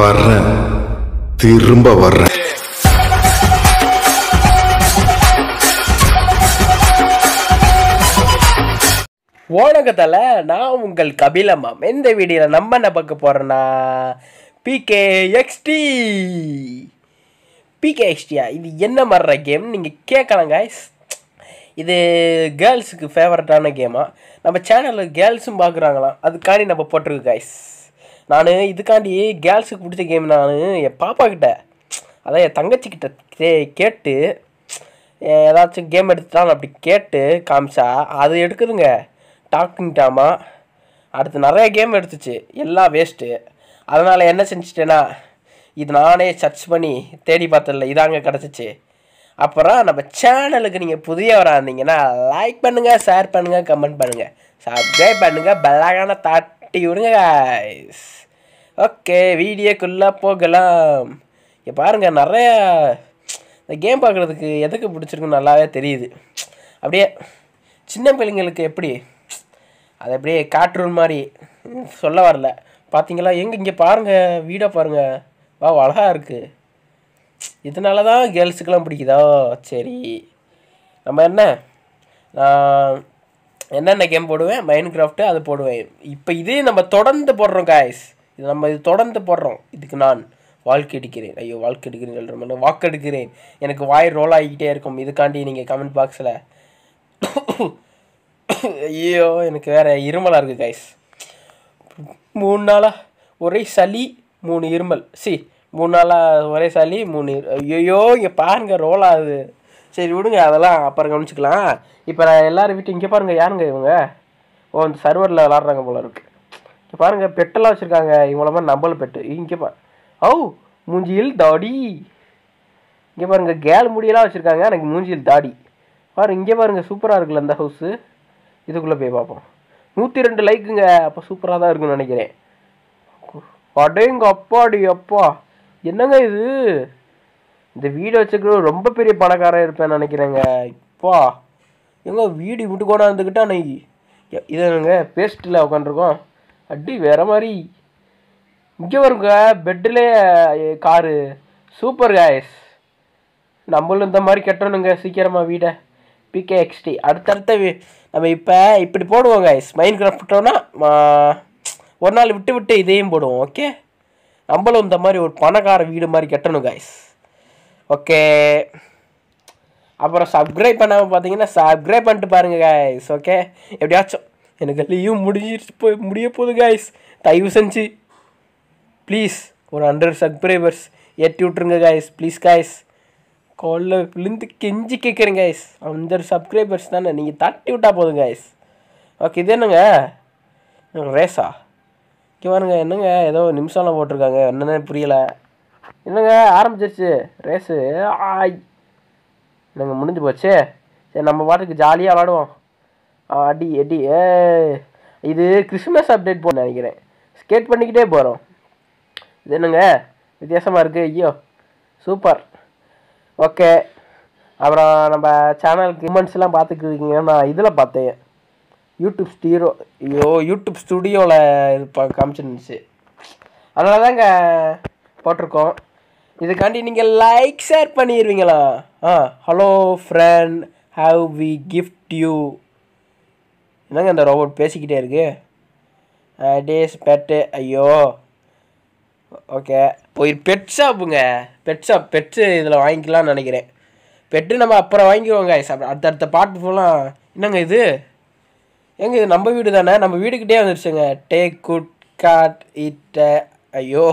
வர்றேன் திரும்ப வர்றேன் ஓணகத்தில் நான் உங்கள் கபிலமாம் எந்த வீடியோவில் நம்ம என்ன பார்க்க போகிறோன்னா பிகே எக்ஸ்டி பிகே எக்ஸ்டியா இது என்ன மாதிரி கேம் நீங்கள் கேட்கலாம் கைஸ் இது கேர்ள்ஸுக்கு ஃபேவரட்டான கேமாக நம்ம சேனலில் கேர்ள்ஸும் பார்க்குறாங்களாம் அதுக்காண்டி நம்ம போட்டிருக்கு கைஸ் நான் இதுக்காண்டி கேர்ள்ஸுக்கு பிடிச்ச கேம் நான் என் பாப்பா கிட்ட அதான் என் தங்கச்சிக்கிட்ட கே கேட்டு ஏதாச்சும் கேம் எடுத்துட்டான் அப்படி கேட்டு காமிச்சா அது எடுக்குதுங்க டாக்கிங் டாமா அடுத்து நிறைய கேம் எடுத்துச்சு எல்லாம் வேஸ்ட்டு அதனால் என்ன செஞ்சிட்டேன்னா இது நானே சர்ச் பண்ணி தேடி பார்த்ததில்ல இதாங்க கிடச்சிச்சு அப்புறம் நம்ம சேனலுக்கு நீங்கள் புதிய இருந்தீங்கன்னா லைக் பண்ணுங்கள் ஷேர் பண்ணுங்கள் கமெண்ட் பண்ணுங்கள் சப்ஸ்கிரைப் பண்ணுங்கள் பெல்லாகான தாட் கட்டி விடுங்க காய்ஸ் ஓகே வீடியோக்குள்ளே போகலாம் இங்கே பாருங்கள் நிறையா இந்த கேம் பார்க்குறதுக்கு எதுக்கு பிடிச்சிருக்கு நல்லாவே தெரியுது அப்படியே சின்ன பிள்ளைங்களுக்கு எப்படி அது அப்படியே காற்று மாதிரி சொல்ல வரல பார்த்தீங்களா எங்கே இங்கே பாருங்கள் வீடாக பாருங்கள் வா அழகாக இருக்குது இதனால தான் கேர்ள்ஸுக்கெல்லாம் பிடிக்குதோ சரி நம்ம என்ன நான் என்னென்ன கேம் போடுவேன் மைண்ட் கிராஃப்ட்டு அது போடுவேன் இப்போ இதே நம்ம தொடர்ந்து போடுறோம் காய்ஸ் இது நம்ம இது தொடர்ந்து போடுறோம் இதுக்கு நான் வாழ்க்கை எடுக்கிறேன் ஐயோ வாழ்க்கை எடுக்கிறேன் சொல்கிற மாதிரி எடுக்கிறேன் எனக்கு வாய் ரோல் ஆகிக்கிட்டே இருக்கும் இதுக்காண்டி நீங்கள் கமெண்ட் பாக்ஸில் ஐயோ எனக்கு வேறு இருமலாக இருக்குது காய்ஸ் மூணு நாளாக ஒரே சளி மூணு இருமல் சி மூணு நாளாக ஒரே சளி மூணு ஐயோ இங்கே பாருங்கள் ரோல் ஆகுது சரி விடுங்க அதெல்லாம் அப்புறம் கவனிச்சிக்கலாம் இப்போ நான் எல்லோரும் வீட்டு இங்கே பாருங்கள் யாருங்க இவங்க ஓ இந்த சர்வரில் விளாட்றாங்க போல இருக்கு இப்போ பாருங்கள் பெட்டெல்லாம் வச்சுருக்காங்க இவங்கள மாதிரி நம்மள பெட்டு இங்கே பா ஓ மூஞ்சியில் தாடி இங்கே பாருங்கள் கேல் முடியெல்லாம் வச்சுருக்காங்க எனக்கு மூஞ்சியில் தாடி பாரு இங்கே பாருங்கள் சூப்பராக இருக்குல்ல இந்த ஹவுஸு இதுக்குள்ளே போய் பார்ப்போம் நூற்றி ரெண்டு லைக்குங்க அப்போ சூப்பராக தான் இருக்குன்னு நினைக்கிறேன் அடேங்க அப்பாடி அப்பா என்னங்க இது இந்த வீடு வச்சுக்கிற ரொம்ப பெரிய பணக்காரன் இருப்பேன் நினைக்கிறேங்க இப்போ எங்க வீடு விட்டு கூட இருந்துக்கிட்டா அன்னைக்கு இதனுங்க பேஸ்ட்டில் உட்காந்துருக்கோம் அடி வேற மாதிரி இங்கே வருங்க பெட்டிலே காரு சூப்பர் காய்ஸ் நம்மளும் இந்த மாதிரி கட்டணுங்க சீக்கிரமாக வீடை பிகே எக்ஸ்டி அடுத்தடுத்த வீ நம்ம இப்போ இப்படி போடுவோம் காய்ஸ் மைண்ட் கிராஃப்ட் ஒரு நாள் விட்டு விட்டு இதையும் போடுவோம் ஓகே நம்மளும் இந்த மாதிரி ஒரு பணக்கார வீடு மாதிரி கட்டணும் காய்ஸ் ஓகே அப்புறம் சப்ஸ்கிரைப் பண்ணாமல் பார்த்தீங்கன்னா சப்ஸ்கிரைப் பண்ணிட்டு பாருங்கள் காய்ஸ் ஓகே எப்படியாச்சும் எனக்கு லீவ் முடிஞ்சிருச்சு போய் முடிய போகுது காய்ஸ் தயவு செஞ்சு ப்ளீஸ் ஒரு ஹண்ட்ரட் சப்ஸ்கிரைபர்ஸ் ஏற்றி விட்ருங்க காய்ஸ் ப்ளீஸ் காய்ஸ் காலில் விழுந்து கெஞ்சி கேட்குறேங்க காய்ஸ் ஹண்ட்ரட் சப்ஸ்கிரைபர்ஸ் தானே நீங்கள் தட்டி விட்டால் போதும் காய்ஸ் ஓகே இது என்னங்க ரேஸா இங்கே பாருங்க என்னங்க ஏதோ நிமிஷம்லாம் போட்டிருக்காங்க என்னென்ன புரியலை என்னங்க ஆரம்பிச்சிருச்சு ரேஸு ஆய் என்னங்க முடிஞ்சு போச்சு சரி நம்ம பாட்டுக்கு ஜாலியாக விளாடுவோம் அடி அடி ஏ இது கிறிஸ்மஸ் அப்டேட் போட நினைக்கிறேன் ஸ்கேட் பண்ணிக்கிட்டே போகிறோம் இது என்னங்க வித்தியாசமாக இருக்குது ஐயோ சூப்பர் ஓகே அப்புறம் நம்ம சேனலுக்கு இமெண்ட்ஸ்லாம் பார்த்துக்கிருக்கீங்க நான் இதில் பார்த்தேன் யூடியூப் ஸ்டீரோ ஐயோ யூடியூப் ஸ்டுடியோவில் காமிச்சிருந்துச்சு அதனால தாங்க போட்டிருக்கோம் இதுக்காண்டி நீங்கள் லைக் ஷேர் பண்ணிடுவீங்களா ஆ hello friend have we gift you என்னங்க அந்த ரோபோட் பேசிக்கிட்டே இருக்கு டேஸ் பெட்டு ஐயோ ஓகே போய் பெட் ஷாப்புங்க பெட் ஷாப் பெட்ஸு இதில் வாங்கிக்கலாம்னு நினைக்கிறேன் பெட்டு நம்ம அப்புறம் வாங்கிக்குவோங்க அடுத்தடுத்த பாட்டு ஃபுல்லாக என்னங்க இது எங்க இது நம்ம வீடு தானே நம்ம வீடுக்கிட்டே வந்துடுச்சுங்க டேக் குட் காட் இட்ட ஐயோ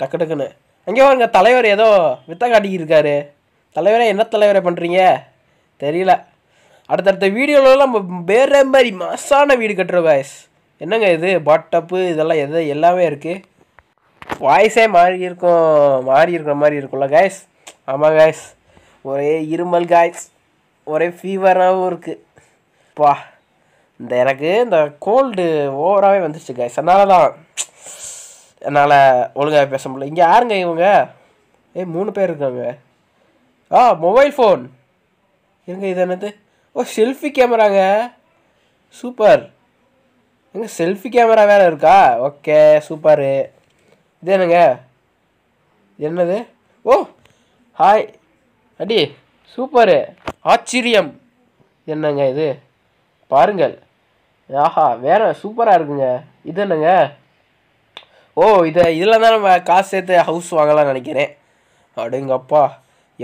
டக்கு டக்குன்னு எங்கே பாருங்க தலைவர் ஏதோ வித்த காட்டிக்கிருக்காரு தலைவரே என்ன தலைவரை பண்ணுறீங்க தெரியல அடுத்தடுத்த வீடியோலலாம் நம்ம வேறு மாதிரி மாசான வீடு கட்டுறோம் வாய்ஸ் என்னங்க இது பாட்டப்பு இதெல்லாம் எது எல்லாமே இருக்குது வாய்ஸே மாறி இருக்கும் மாறி இருக்கிற மாதிரி இருக்கும்ல காய்ஸ் ஆமாம் காய்ஸ் ஒரே இருமல் காய்ஸ் ஒரே ஃபீவராகவும் இருக்குது பா இந்த எனக்கு இந்த கோல்டு ஓவராகவே வந்துடுச்சு காய்ஸ் அதனால தான் என்னால் ஒழுங்காக பேச முடியல இங்கே யாருங்க இவங்க ஏ மூணு பேர் இருக்காங்க ஆ மொபைல் ஃபோன் எங்க இது என்னது ஓ செல்ஃபி கேமராங்க சூப்பர் எங்க செல்ஃபி கேமரா வேறு இருக்கா ஓகே சூப்பரு இது என்னங்க என்னது ஓ ஹாய் அடி சூப்பரு ஆச்சரியம் என்னங்க இது பாருங்கள் ஆஹா வேற சூப்பராக இருக்குங்க இது என்னங்க ஓ இதை இதில் தான் நம்ம காசு சேர்த்து ஹவுஸ் வாங்கலாம்னு நினைக்கிறேன் அப்படிங்கப்பா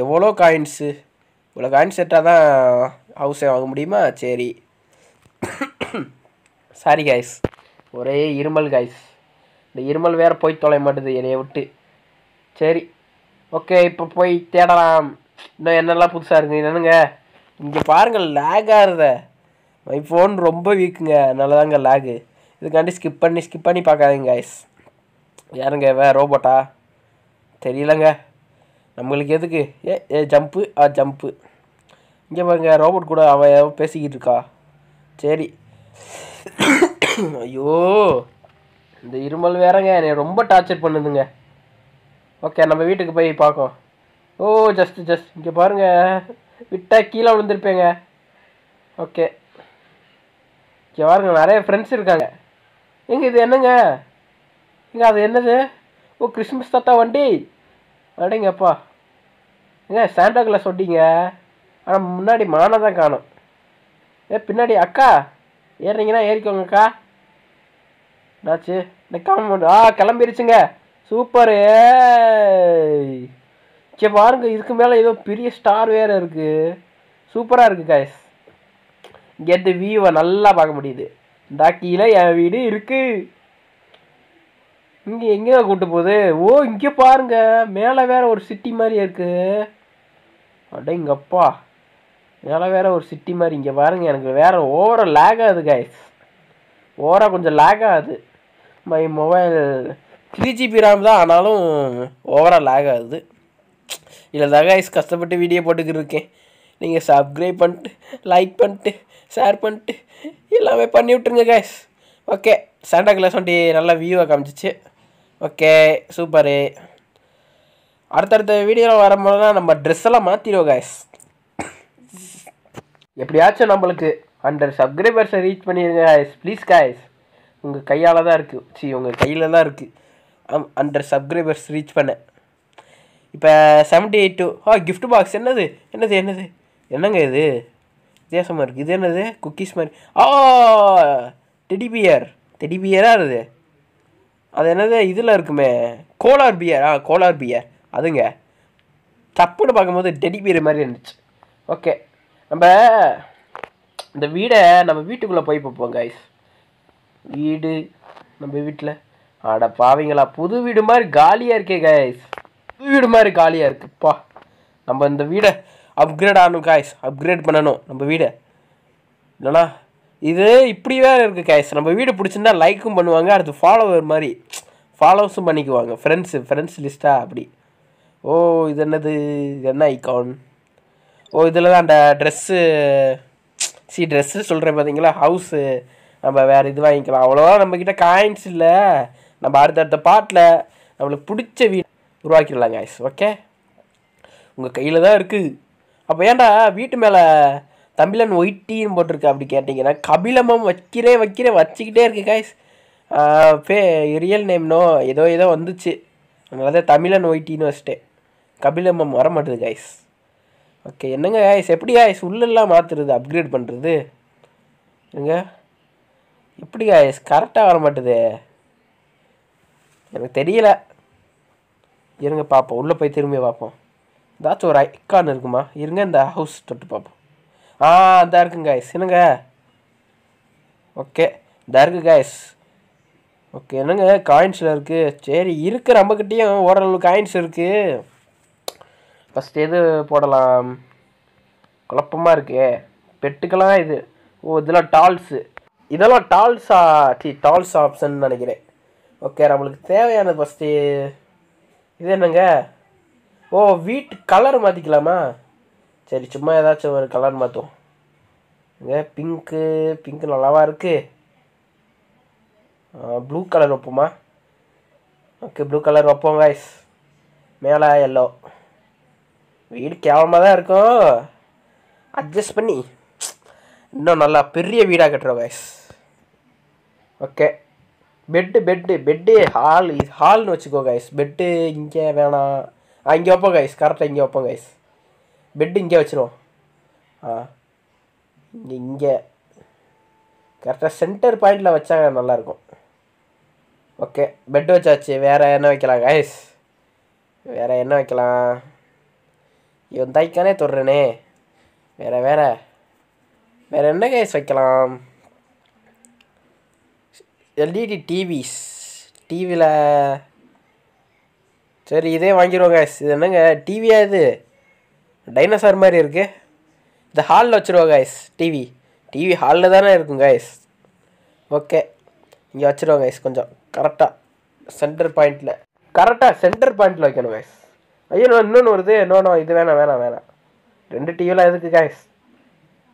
எவ்வளோ காயின்ஸு இவ்வளோ காயின்ஸ் செட்டாக தான் ஹவுஸே வாங்க முடியுமா சரி சாரி காய்ஸ் ஒரே இருமல் காய்ஸ் இந்த இருமல் வேறு போய் தொலை மாட்டுது என்னைய விட்டு சரி ஓகே இப்போ போய் தேடலாம் இன்னும் என்னெல்லாம் புதுசாக இருக்குது என்னென்னுங்க இங்கே பாருங்கள் லேக் ஆகுத மை ஃபோன் ரொம்ப வீக்குங்க நல்லதாங்க லேகு இதுக்காண்டி ஸ்கிப் பண்ணி ஸ்கிப் பண்ணி பார்க்காதீங்க காய்ஸ் யாருங்க வே ரோபோட்டா தெரியலங்க நம்மளுக்கு எதுக்கு ஏ ஏ ஜம்ப்பு ஆ ஜம்ப்பு இங்கே பாருங்க ரோபோட் கூட அவன் பேசிக்கிட்டு இருக்கா சரி ஐயோ இந்த இருமல் வேறங்க என்னை ரொம்ப டார்ச்சர் பண்ணுதுங்க ஓகே நம்ம வீட்டுக்கு போய் பார்க்கோம் ஓ ஜஸ்ட் ஜஸ்ட் இங்கே பாருங்கள் விட்டா கீழே விழுந்திருப்பேங்க ஓகே இங்கே பாருங்க நிறைய ஃப்ரெண்ட்ஸ் இருக்காங்க எங்கே இது என்னங்க இங்கே அது என்னது ஓ கிறிஸ்மஸ் தாத்தா வண்டி அடேங்கப்பா ஏங்க சாண்டா கிளாஸ் ஒட்டிங்க ஆனால் முன்னாடி மானை தான் காணும் ஏ பின்னாடி அக்கா ஏறினீங்கன்னா ஏறிக்கோங்கக்கா என்னாச்சு இந்த காம்பவுண்ட் ஆ கிளம்பிருச்சுங்க சூப்பரு சரி பாருங்க இதுக்கு மேலே ஏதோ பெரிய ஸ்டார் வேறு இருக்குது சூப்பராக இருக்குது காய்ஸ் இங்கேருந்து வியூவை நல்லா பார்க்க முடியுது இந்த கீழே என் வீடு இருக்குது இங்கே எங்கே கூட்டு போகுது ஓ இங்கே பாருங்க மேலே வேற ஒரு சிட்டி மாதிரி இருக்கு அடேங்கப்பா மேலே வேற ஒரு சிட்டி மாதிரி இங்கே பாருங்க எனக்கு வேற ஓவராக லேக் ஆகுது கைஸ் ஓவராக கொஞ்சம் லேக் ஆகுது my mobile three GB RAM தான் ஆனாலும் ஓவராக லேக் ஆகுது இல்லை தான் கைஸ் கஷ்டப்பட்டு வீடியோ போட்டுக்கிட்டு இருக்கேன் நீங்கள் சப்ஸ்கிரைப் பண்ணிட்டு லைக் பண்ணிட்டு ஷேர் பண்ணிட்டு எல்லாமே பண்ணி விட்டுருங்க கைஸ் ஓகே சாண்டா கிளாஸ் வண்டி நல்லா வியூவாக காமிச்சிச்சு ஓகே சூப்பரு அடுத்தடுத்த வீடியோவில் வரும்போதுலாம் நம்ம ட்ரெஸ் எல்லாம் மாற்றிடுவோம் கைஸ் எப்படியாச்சும் நம்மளுக்கு ஹண்ட்ரட் சப்ஸ்கிரைபர்ஸை ரீச் பண்ணிடுங்க காய்ஸ் ப்ளீஸ் காய்ஸ் உங்கள் கையால் தான் இருக்குது சி உங்கள் கையில் தான் இருக்குது ஆம் ஹண்ட்ரட் சப்ஸ்கிரைபர்ஸ் ரீச் பண்ணேன் இப்போ செவன்ட்டி எயிட் டூ ஆ கிஃப்ட் பாக்ஸ் என்னது என்னது என்னது என்னங்க இது வித்தியாசமாக இருக்குது இது என்னது குக்கீஸ் மாதிரி ஆ டெடி பியர் டெடி பியராக இருக்குது அது என்னது இதில் இருக்குமே கோலார் பியர் ஆ கோலார் பியர் அதுங்க தப்புன்னு பார்க்கும்போது டெடி பியர் மாதிரி இருந்துச்சு ஓகே நம்ம இந்த வீடை நம்ம வீட்டுக்குள்ளே போய் பார்ப்போம் கைஸ் வீடு நம்ம வீட்டில் ஆட பாவிங்களா புது வீடு மாதிரி காலியாக இருக்கே கைஸ் புது வீடு மாதிரி காலியாக இருக்குப்பா நம்ம இந்த வீடை அப்கிரேட் ஆகணும் காய்ஸ் அப்கிரேட் பண்ணணும் நம்ம வீடை இல்லைனா இது இப்படி வேறு இருக்குது கேஸ் நம்ம வீடு பிடிச்சிருந்தா லைக்கும் பண்ணுவாங்க அடுத்து ஃபாலோவர் மாதிரி ஃபாலோவர்ஸும் பண்ணிக்குவாங்க ஃப்ரெண்ட்ஸு ஃப்ரெண்ட்ஸ் லிஸ்ட்டாக அப்படி ஓ இது என்னது இது என்ன ஐக்கான் ஓ இதில் தான் அந்த ட்ரெஸ்ஸு சி ட்ரெஸ்ஸு சொல்கிறேன் பார்த்தீங்களா ஹவுஸு நம்ம வேறு இது வாங்கிக்கலாம் அவ்வளோவா நம்மக்கிட்ட காயின்ஸ் இல்லை நம்ம அடுத்தடுத்த பாட்டில் நம்மளுக்கு பிடிச்ச வீடு உருவாக்கிடலாம் காய்ஸ் ஓகே உங்கள் கையில் தான் இருக்குது அப்போ ஏன்டா வீட்டு மேலே தமிழன் ஒயிட்டின்னு போட்டிருக்கு அப்படி கேட்டிங்கன்னா கபிலமம் வைக்கிறேன் வைக்கிறேன் வச்சுக்கிட்டே இருக்கு காய்ஸ் ஃபே ரியல் நேம்னோ ஏதோ ஏதோ வந்துச்சு அதனால தான் தமிழன் ஒயிட்டின்னு வச்சுட்டேன் கபிலமம் வர மாட்டுது காய்ஸ் ஓகே என்னங்க காய்ஸ் எப்படி காய்ஸ் உள்ளெல்லாம் மாற்றுறது அப்கிரேட் பண்ணுறது எங்க எப்படி காய்ஸ் கரெக்டாக வர மாட்டுது எனக்கு தெரியல இருங்க பார்ப்போம் உள்ளே போய் திரும்பி பார்ப்போம் ஏதாச்சும் ஒரு ஐக்கான் இருக்குமா இருங்க இந்த ஹவுஸ் தொட்டு பார்ப்போம் ஆ இதாக இருக்குங்க காய்ஸ் என்னங்க ஓகே இதாக இருக்கு கைஸ் ஓகே என்னங்க காயின்ஸில் இருக்குது சரி இருக்குது நம்மக்கிட்டேயும் ஓரளவு காயின்ஸ் இருக்குது ஃபஸ்ட்டு எது போடலாம் குழப்பமாக இருக்கே பெட்டுக்கெல்லாம் இது ஓ இதெல்லாம் டால்ஸு இதெல்லாம் டால்ஸா டி டால்ஸ் ஆப்ஷன் நினைக்கிறேன் ஓகே நம்மளுக்கு தேவையானது ஃபஸ்ட்டு இது என்னங்க ஓ வீட்டு கலர் மாற்றிக்கலாமா சரி சும்மா ஏதாச்சும் ஒரு கலர் மாற்றுவோம் இங்கே பிங்க்கு பிங்க்கு நல்லாவா இருக்குது ப்ளூ கலர் வைப்போமா ஓகே ப்ளூ கலர் வைப்போம் வாய்ஸ் மேலே எல்லோ வீடு கேவலமாக தான் இருக்கும் அட்ஜஸ்ட் பண்ணி இன்னும் நல்லா பெரிய வீடாக கட்டுறோம் வாய்ஸ் okay bed bed bed hall ஹால்னு வச்சுக்கோ கைஸ் பெட்டு இங்கே வேணாம் இங்கே வைப்போம் கைஸ் கரெக்டாக இங்கே வைப்போம் கைஸ் பெட்டு இங்கே வச்சுருவோம் ஆ இங்கே இங்கே கரெக்டாக சென்டர் பாயிண்டில் வச்சா நல்லாயிருக்கும் ஓகே பெட் வச்சாச்சு வேறு என்ன வைக்கலாம் கைஸ் வேறு என்ன வைக்கலாம் இவன் தைக்கானே தொடுறேனே வேறு வேறு வேறு என்ன கைஸ் வைக்கலாம் எல்இடி டிவிஸ் டிவியில் சரி இதே வாங்கிடுவோம் கைஸ் இது என்னங்க டிவியா இது டைனோசார் மாதிரி இருக்குது இந்த ஹாலில் வச்சுருவோம் காய்ஸ் டிவி டிவி ஹாலில் தானே இருக்கும் காய்ஸ் ஓகே இங்கே வச்சுருவோம் காய்ஸ் கொஞ்சம் கரெக்டாக சென்டர் பாயிண்டில் கரெக்டாக சென்டர் பாயிண்டில் வைக்கணும் காய்ஸ் ஐயோ இன்னொன்று வருது இன்னொன்று இது வேணாம் வேணாம் வேணாம் ரெண்டு டிவிலாம் எதுக்கு காய்ஸ்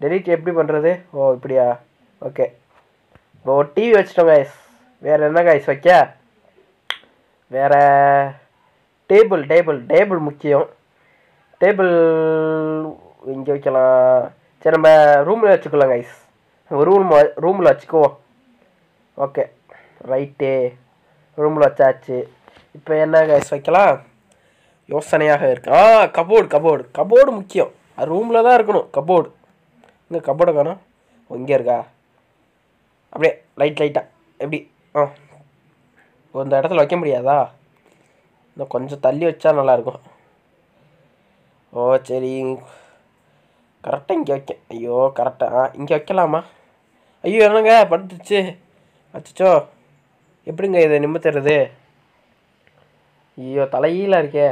டெலிட் எப்படி பண்ணுறது ஓ இப்படியா ஓகே இப்போ ஒரு டிவி வச்சிட்டோம் காய்ஸ் வேறு என்ன காய்ஸ் வைக்க வேறு டேபிள் டேபிள் டேபிள் முக்கியம் டேபிள் இங்கே வைக்கலாம் சரி நம்ம ரூமில் வச்சுக்கலாம் கைஸ் ரூம் ரூமில் வச்சுக்குவோம் ஓகே ரைட்டு ரூமில் வச்சாச்சு இப்போ என்ன கைஸ் வைக்கலாம் யோசனையாக இருக்கு ஆ கபோர்டு கபோர்டு கபோர்டு முக்கியம் ரூமில் தான் இருக்கணும் கபோர்டு இங்கே கபோர்டை காணும் இங்கே இருக்கா அப்படியே லைட் லைட்டாக எப்படி ஆ இந்த இடத்துல வைக்க முடியாதா இன்னும் கொஞ்சம் தள்ளி வச்சா நல்லாயிருக்கும் ஓ சரி கரெக்டாக இங்கே வைக்க ஐயோ கரெக்டாக ஆ இங்கே வைக்கலாமா ஐயோ என்னங்க படுத்துச்சு அச்சோ எப்படிங்க இதை நிமித்துறது ஐயோ தலையில இருக்கே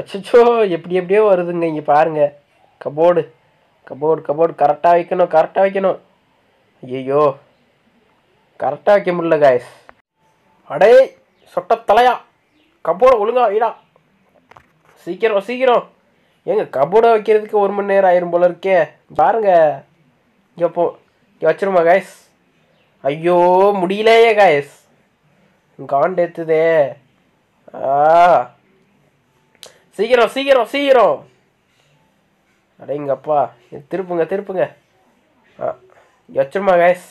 அச்சோ எப்படி எப்படியோ வருதுங்க இங்கே பாருங்கள் கபோர்டு கபோர்டு கபோர்டு கரெக்டாக வைக்கணும் கரெக்டாக வைக்கணும் ஐயோ கரெக்டாக வைக்க முடியல காய்ஸ் அடே சொட்ட தலையா கபோர்டு ஒழுங்காக வைடா சீக்கிரம் சீக்கிரம் ஏங்க கபோர்டை வைக்கிறதுக்கு ஒரு மணி நேரம் ஆயிரும் போல இருக்கே பாருங்க இங்கே போ இங்கே வச்சிருமா காய்ஸ் ஐயோ முடியலையே காய்ஸ் காண்ட் எடுத்துதே ஆ சீக்கிரம் சீக்கிரம் சீக்கிரம் அடேங்கப்பா திருப்புங்க திருப்புங்க ஆ வச்சிருமா காய்ஸ்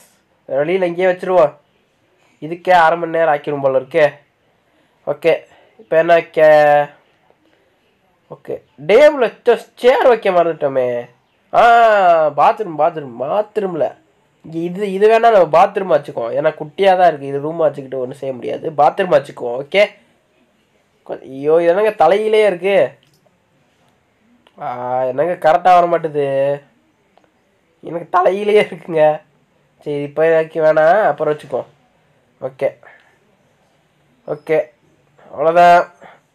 வெளியில் இங்கேயே வச்சுருவோம் இதுக்கே அரை மணி நேரம் ஆக்கிரும் போல இருக்கே ஓகே இப்போ என்ன கே ஓகே டேபிள் சேர் வைக்க மறந்துட்டோமே ஆ பாத்ரூம் பாத்ரூம் பாத்ரூமில் இங்கே இது இது வேணால் நம்ம பாத்ரூம் வச்சுக்குவோம் ஏன்னா குட்டியாக தான் இருக்குது இது ரூம் வச்சுக்கிட்டு ஒன்றும் செய்ய முடியாது பாத்ரூம் வச்சுக்குவோம் ஓகே ஐயோ இது என்னங்க தலையிலே இருக்குது என்னங்க கரெக்டாக வர மாட்டுது எனக்கு தலையிலே இருக்குங்க சரி இப்போ இதாக்கி வேணாம் அப்புறம் வச்சுக்குவோம் ஓகே ஓகே அவ்வளோதான்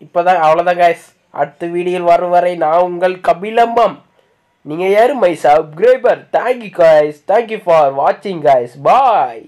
இப்போ தான் அவ்வளோதான் காய்ஸ் அடுத்த வீடியோ வர வரை நான் உங்கள் கபிலம்பம் நீங்கள் யாரும் my subscriber thank you guys thank you for வாட்சிங் காய்ஸ் பாய்